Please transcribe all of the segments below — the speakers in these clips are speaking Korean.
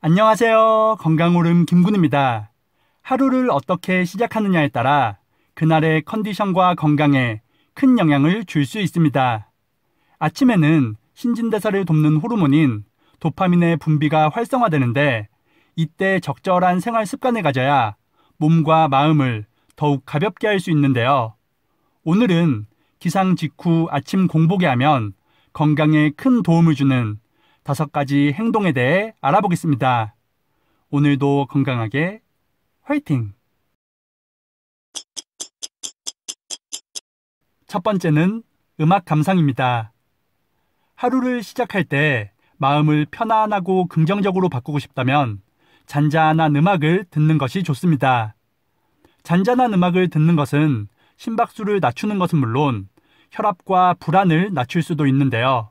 안녕하세요. 건강오름 김군입니다. 하루를 어떻게 시작하느냐에 따라 그날의 컨디션과 건강에 큰 영향을 줄 수 있습니다. 아침에는 신진대사를 돕는 호르몬인 도파민의 분비가 활성화되는데 이때 적절한 생활 습관을 가져야 몸과 마음을 더욱 가볍게 할 수 있는데요. 오늘은 기상 직후 아침 공복에 하면 건강에 큰 도움을 주는 다섯 가지 행동에 대해 알아보겠습니다. 오늘도 건강하게 화이팅! 첫 번째는 음악 감상입니다. 하루를 시작할 때 마음을 편안하고 긍정적으로 바꾸고 싶다면 잔잔한 음악을 듣는 것이 좋습니다. 잔잔한 음악을 듣는 것은 심박수를 낮추는 것은 물론 혈압과 불안을 낮출 수도 있는데요.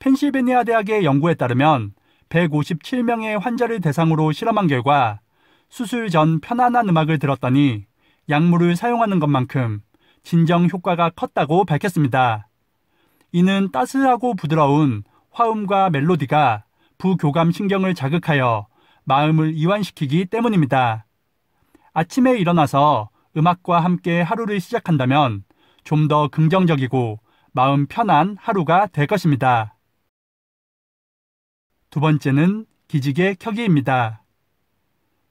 펜실베니아 대학의 연구에 따르면 157명의 환자를 대상으로 실험한 결과 수술 전 편안한 음악을 들었더니 약물을 사용하는 것만큼 진정 효과가 컸다고 밝혔습니다. 이는 따스하고 부드러운 화음과 멜로디가 부교감 신경을 자극하여 마음을 이완시키기 때문입니다. 아침에 일어나서 음악과 함께 하루를 시작한다면 좀 더 긍정적이고 마음 편한 하루가 될 것입니다. 두 번째는 기지개 켜기입니다.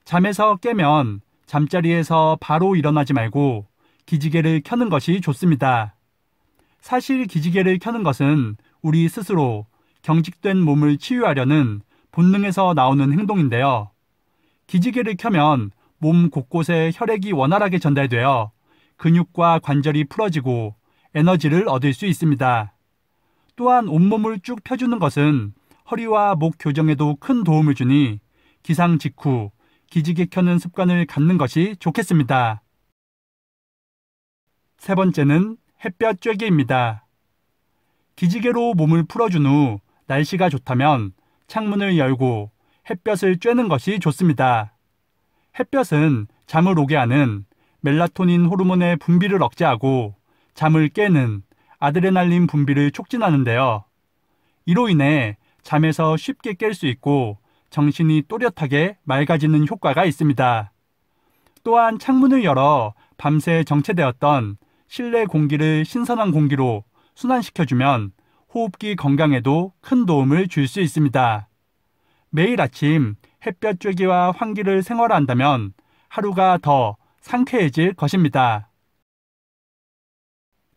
잠에서 깨면 잠자리에서 바로 일어나지 말고 기지개를 켜는 것이 좋습니다. 사실 기지개를 켜는 것은 우리 스스로 경직된 몸을 치유하려는 본능에서 나오는 행동인데요. 기지개를 켜면 몸 곳곳에 혈액이 원활하게 전달되어 근육과 관절이 풀어지고 에너지를 얻을 수 있습니다. 또한 온몸을 쭉 펴주는 것은 허리와 목 교정에도 큰 도움을 주니 기상 직후 기지개 켜는 습관을 갖는 것이 좋겠습니다. 세 번째는 햇볕 쬐기입니다. 기지개로 몸을 풀어준 후 날씨가 좋다면 창문을 열고 햇볕을 쬐는 것이 좋습니다. 햇볕은 잠을 오게 하는 멜라토닌 호르몬의 분비를 억제하고 잠을 깨는 아드레날린 분비를 촉진하는데요. 이로 인해 잠에서 쉽게 깰 수 있고 정신이 또렷하게 맑아지는 효과가 있습니다. 또한 창문을 열어 밤새 정체되었던 실내 공기를 신선한 공기로 순환시켜주면 호흡기 건강에도 큰 도움을 줄 수 있습니다. 매일 아침 햇볕 쬐기와 환기를 생활한다면 하루가 더 상쾌해질 것입니다.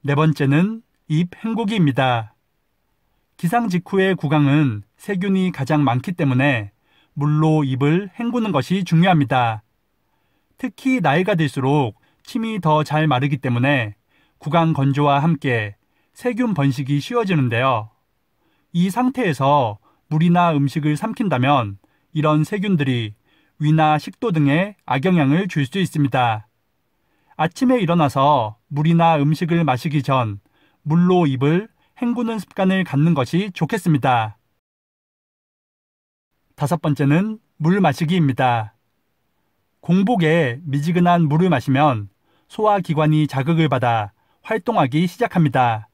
네 번째는 입행구기입니다 기상 직후의 구강은 세균이 가장 많기 때문에 물로 입을 헹구는 것이 중요합니다. 특히 나이가 들수록 침이 더 잘 마르기 때문에 구강 건조와 함께 세균 번식이 쉬워지는데요. 이 상태에서 물이나 음식을 삼킨다면 이런 세균들이 위나 식도 등에 악영향을 줄 수 있습니다. 아침에 일어나서 물이나 음식을 마시기 전 물로 입을 헹구는 습관을 갖는 것이 좋겠습니다. 다섯 번째는 물 마시기입니다. 공복에 미지근한 물을 마시면 소화기관이 자극을 받아 활동하기 시작합니다.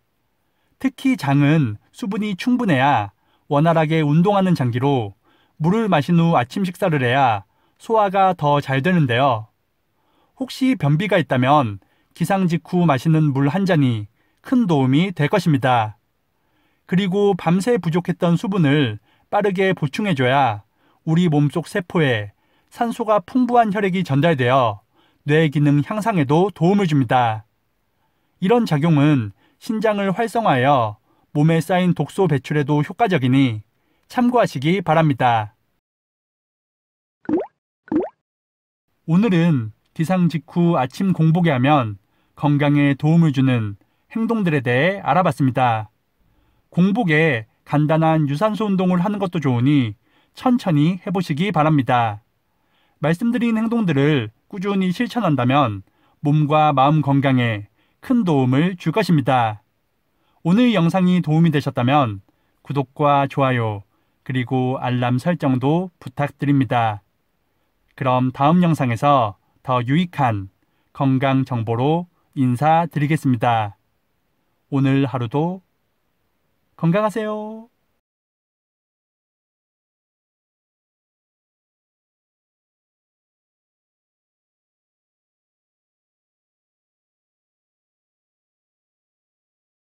특히 장은 수분이 충분해야 원활하게 운동하는 장기로 물을 마신 후 아침 식사를 해야 소화가 더 잘 되는데요. 혹시 변비가 있다면 기상 직후 마시는 물 한 잔이 큰 도움이 될 것입니다. 그리고 밤새 부족했던 수분을 빠르게 보충해줘야 우리 몸속 세포에 산소가 풍부한 혈액이 전달되어 뇌 기능 향상에도 도움을 줍니다. 이런 작용은 신장을 활성화하여 몸에 쌓인 독소 배출에도 효과적이니 참고하시기 바랍니다. 오늘은 기상 직후 아침 공복에 하면 건강에 도움을 주는 행동들에 대해 알아봤습니다. 공복에 간단한 유산소 운동을 하는 것도 좋으니 천천히 해보시기 바랍니다. 말씀드린 행동들을 꾸준히 실천한다면 몸과 마음 건강에 큰 도움을 줄 것입니다. 오늘 영상이 도움이 되셨다면 구독과 좋아요 그리고 알람 설정도 부탁드립니다. 그럼 다음 영상에서 더 유익한 건강 정보로 인사드리겠습니다. 오늘 하루도 건강하세요.